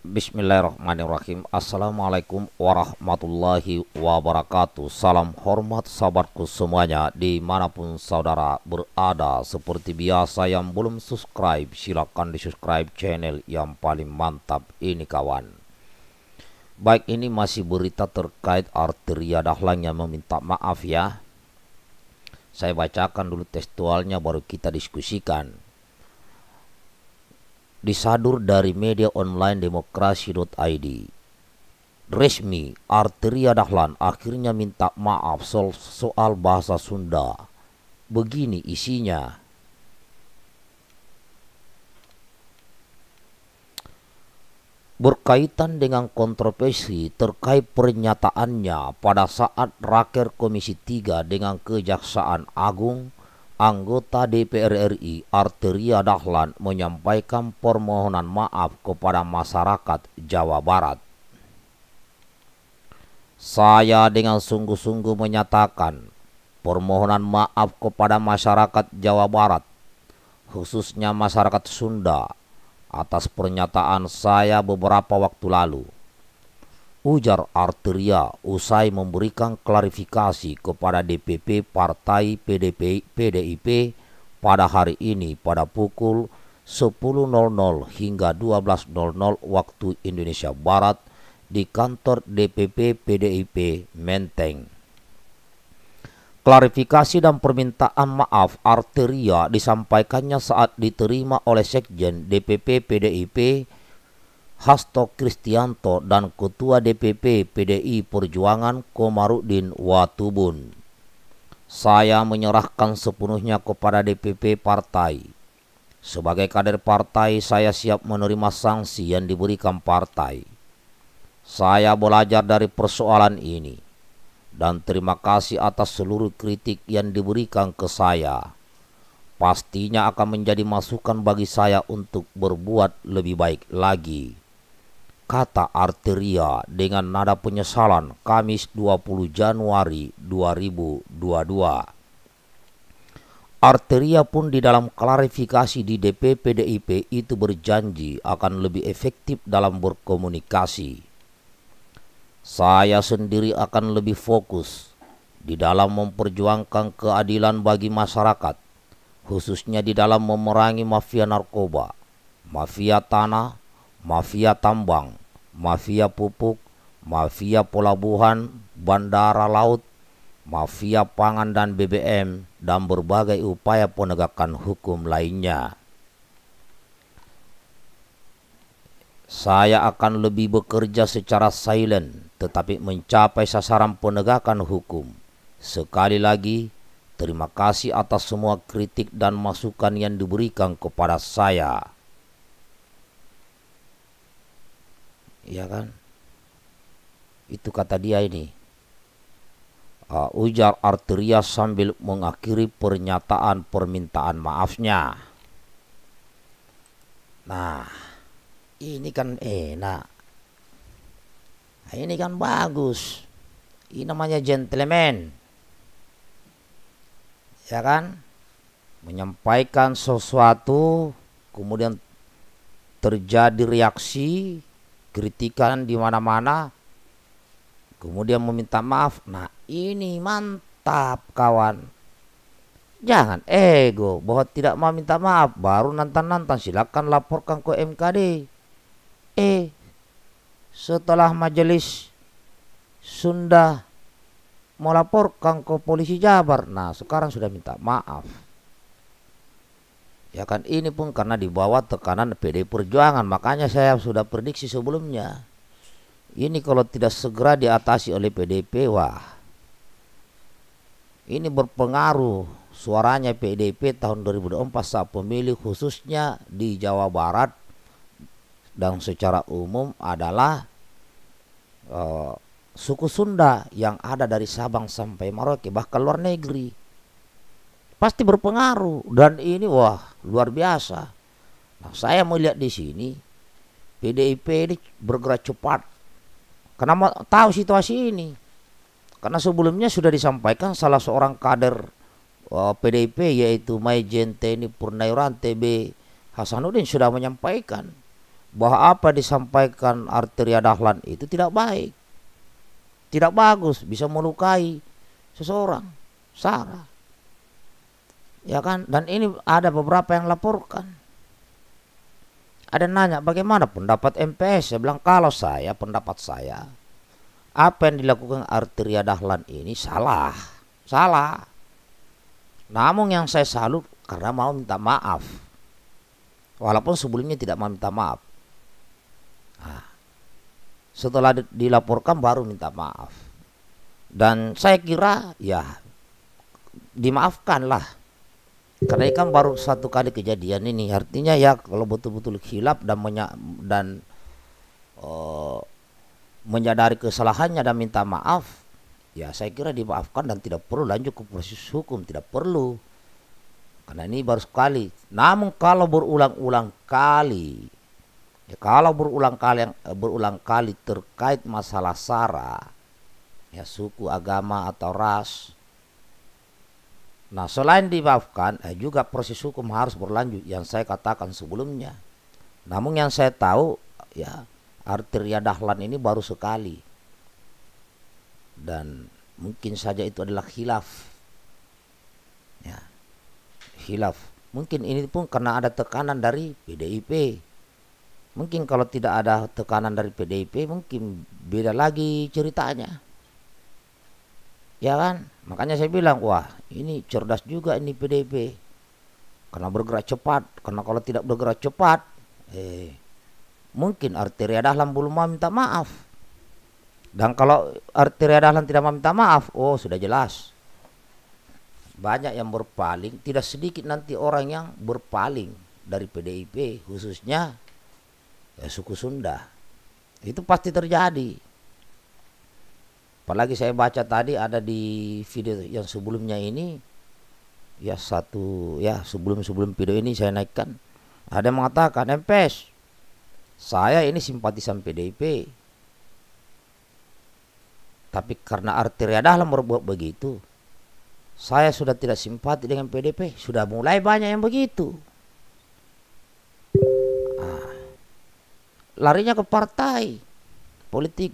Bismillahirrahmanirrahim Assalamualaikum warahmatullahi wabarakatuh Salam hormat sahabatku semuanya Dimanapun saudara berada Seperti biasa yang belum subscribe Silahkan di subscribe channel yang paling mantap ini kawan Baik ini masih berita terkait Arteria Dahlan yang meminta maaf ya Saya bacakan dulu tekstualnya baru kita diskusikan disadur dari media online demokrasi.id. Resmi Arteria Dahlan akhirnya minta maaf soal, soal bahasa Sunda. Begini isinya. berkaitan dengan kontroversi terkait pernyataannya pada saat raker Komisi 3 dengan Kejaksaan Agung Anggota DPR RI Arteria Dahlan menyampaikan permohonan maaf kepada masyarakat Jawa Barat. Saya dengan sungguh-sungguh menyatakan permohonan maaf kepada masyarakat Jawa Barat, khususnya masyarakat Sunda, atas pernyataan saya beberapa waktu lalu ujar Arteria usai memberikan klarifikasi kepada DPP Partai PDP, PDIP pada hari ini pada pukul 10.00 hingga 12.00 waktu Indonesia Barat di kantor DPP PDIP Menteng. Klarifikasi dan permintaan maaf Arteria disampaikannya saat diterima oleh Sekjen DPP PDIP Hasto Kristianto dan Ketua DPP PDI Perjuangan Komarudin Watubun. Saya menyerahkan sepenuhnya kepada DPP partai. Sebagai kader partai, saya siap menerima sanksi yang diberikan partai. Saya belajar dari persoalan ini dan terima kasih atas seluruh kritik yang diberikan ke saya. Pastinya akan menjadi masukan bagi saya untuk berbuat lebih baik lagi kata Arteria dengan nada penyesalan Kamis 20 Januari 2022. Arteria pun di dalam klarifikasi di DP PDIP itu berjanji akan lebih efektif dalam berkomunikasi. Saya sendiri akan lebih fokus di dalam memperjuangkan keadilan bagi masyarakat, khususnya di dalam memerangi mafia narkoba, mafia tanah, mafia tambang, mafia pupuk, mafia pelabuhan, bandara laut, mafia pangan dan BBM, dan berbagai upaya penegakan hukum lainnya. Saya akan lebih bekerja secara silent, tetapi mencapai sasaran penegakan hukum. Sekali lagi, terima kasih atas semua kritik dan masukan yang diberikan kepada saya. ya kan itu kata dia ini uh, ujar arteria sambil mengakhiri pernyataan permintaan maafnya nah ini kan enak nah, ini kan bagus ini namanya gentleman ya kan menyampaikan sesuatu kemudian terjadi reaksi kritikan di mana-mana kemudian meminta maaf nah ini mantap kawan jangan ego bahwa tidak mau minta maaf baru nantan-nantan silakan laporkan ke MKD eh setelah majelis Sunda melaporkan ke polisi Jabar nah sekarang sudah minta maaf Ya kan ini pun karena di tekanan PD Perjuangan makanya saya sudah prediksi sebelumnya. Ini kalau tidak segera diatasi oleh PDP wah ini berpengaruh suaranya PDP tahun 2004 saat pemilih khususnya di Jawa Barat dan secara umum adalah uh, suku Sunda yang ada dari Sabang sampai Merauke bahkan luar negeri pasti berpengaruh dan ini wah luar biasa. Nah, saya melihat di sini PDIP ini bergerak cepat. Karena tahu situasi ini. Karena sebelumnya sudah disampaikan salah seorang kader uh, eh, PDIP yaitu Majen TNI Purnairan TB Hasanuddin sudah menyampaikan bahwa apa disampaikan Arteria Dahlan itu tidak baik. Tidak bagus, bisa melukai seseorang. Sarah ya kan dan ini ada beberapa yang laporkan ada nanya bagaimana pendapat MPS saya bilang kalau saya pendapat saya apa yang dilakukan Arteria Dahlan ini salah salah namun yang saya salut karena mau minta maaf walaupun sebelumnya tidak mau minta maaf nah, setelah dilaporkan baru minta maaf dan saya kira ya dimaafkanlah karena ini kan baru satu kali kejadian ini artinya ya kalau betul-betul hilap dan menya dan uh, menyadari kesalahannya dan minta maaf ya saya kira dimaafkan dan tidak perlu lanjut ke proses hukum tidak perlu karena ini baru sekali namun kalau berulang-ulang kali ya kalau berulang kali eh, berulang kali terkait masalah sara ya suku agama atau ras Nah selain dimaafkan eh, juga proses hukum harus berlanjut yang saya katakan sebelumnya. Namun yang saya tahu ya arteria dahlan ini baru sekali dan mungkin saja itu adalah khilaf ya khilaf mungkin ini pun karena ada tekanan dari PDIP mungkin kalau tidak ada tekanan dari PDIP mungkin beda lagi ceritanya ya kan makanya saya bilang wah ini cerdas juga ini PDP karena bergerak cepat karena kalau tidak bergerak cepat eh mungkin arteria dahlan belum mau minta maaf dan kalau arteria dahlan tidak mau minta maaf oh sudah jelas banyak yang berpaling tidak sedikit nanti orang yang berpaling dari PDIP khususnya ya, suku Sunda itu pasti terjadi Apalagi saya baca tadi ada di video yang sebelumnya ini ya satu ya sebelum-sebelum video ini saya naikkan ada yang mengatakan MPS saya ini simpatisan PDIP tapi karena arteria dalam berbuat begitu saya sudah tidak simpati dengan PDP sudah mulai banyak yang begitu ah, larinya ke partai politik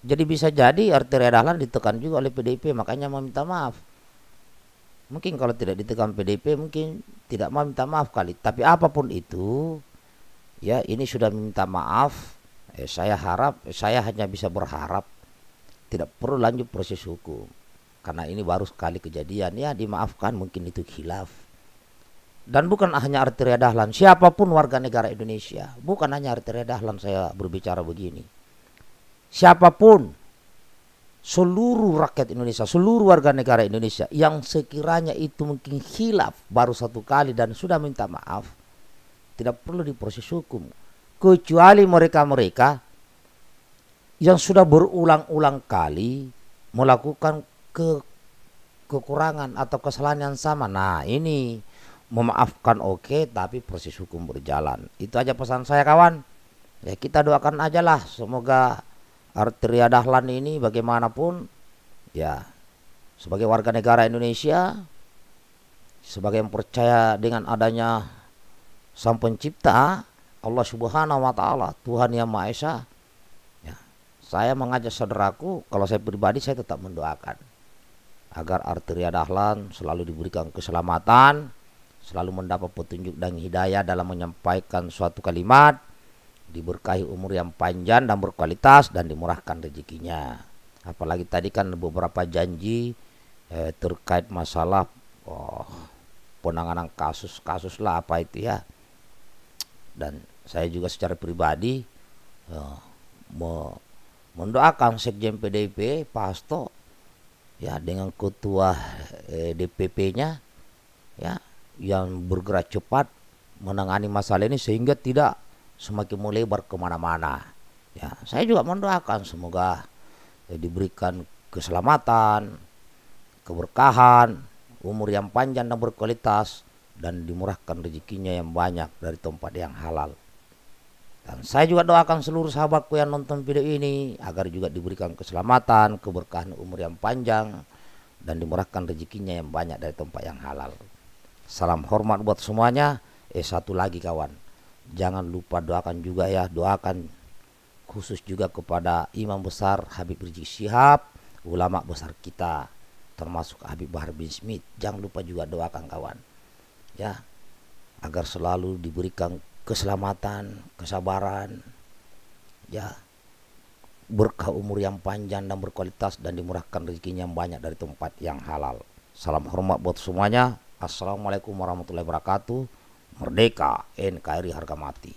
jadi bisa jadi Arteria Dahlan ditekan juga oleh PDIP, makanya mau minta maaf. Mungkin kalau tidak ditekan PDIP mungkin tidak mau minta maaf kali. Tapi apapun itu, ya ini sudah minta maaf. Eh, saya harap, eh, saya hanya bisa berharap tidak perlu lanjut proses hukum. Karena ini baru sekali kejadian, ya dimaafkan mungkin itu khilaf. Dan bukan hanya Arteria Dahlan, siapapun warga negara Indonesia, bukan hanya Arteria Dahlan saya berbicara begini siapapun seluruh rakyat Indonesia, seluruh warga negara Indonesia yang sekiranya itu mungkin hilaf baru satu kali dan sudah minta maaf tidak perlu diproses hukum kecuali mereka-mereka yang sudah berulang-ulang kali melakukan ke kekurangan atau kesalahan yang sama. Nah, ini memaafkan oke okay, tapi proses hukum berjalan. Itu aja pesan saya kawan. Ya kita doakan ajalah lah semoga Arteria Dahlan ini bagaimanapun ya sebagai warga negara Indonesia sebagai yang percaya dengan adanya Sang Pencipta Allah Subhanahu wa taala, Tuhan Yang Maha Esa. Ya, saya mengajak saudaraku kalau saya pribadi saya tetap mendoakan agar Arteria Dahlan selalu diberikan keselamatan, selalu mendapat petunjuk dan hidayah dalam menyampaikan suatu kalimat diberkahi umur yang panjang dan berkualitas dan dimurahkan rezekinya. Apalagi tadi kan beberapa janji eh, terkait masalah oh, penanganan kasus-kasus lah apa itu ya. Dan saya juga secara pribadi eh, me mendoakan sekjen PDIP Pak Hasto ya dengan ketua eh, DPP-nya ya yang bergerak cepat menangani masalah ini sehingga tidak semakin melebar kemana-mana. Ya, saya juga mendoakan semoga ya, diberikan keselamatan, keberkahan, umur yang panjang dan berkualitas, dan dimurahkan rezekinya yang banyak dari tempat yang halal. Dan saya juga doakan seluruh sahabatku yang nonton video ini agar juga diberikan keselamatan, keberkahan umur yang panjang, dan dimurahkan rezekinya yang banyak dari tempat yang halal. Salam hormat buat semuanya. Eh satu lagi kawan, jangan lupa doakan juga ya doakan khusus juga kepada imam besar Habib Rizik Syihab ulama besar kita termasuk Habib Bahar bin Smith jangan lupa juga doakan kawan ya agar selalu diberikan keselamatan kesabaran ya berkah umur yang panjang dan berkualitas dan dimurahkan rezekinya yang banyak dari tempat yang halal salam hormat buat semuanya assalamualaikum warahmatullahi wabarakatuh Merdeka, NKRI harga mati.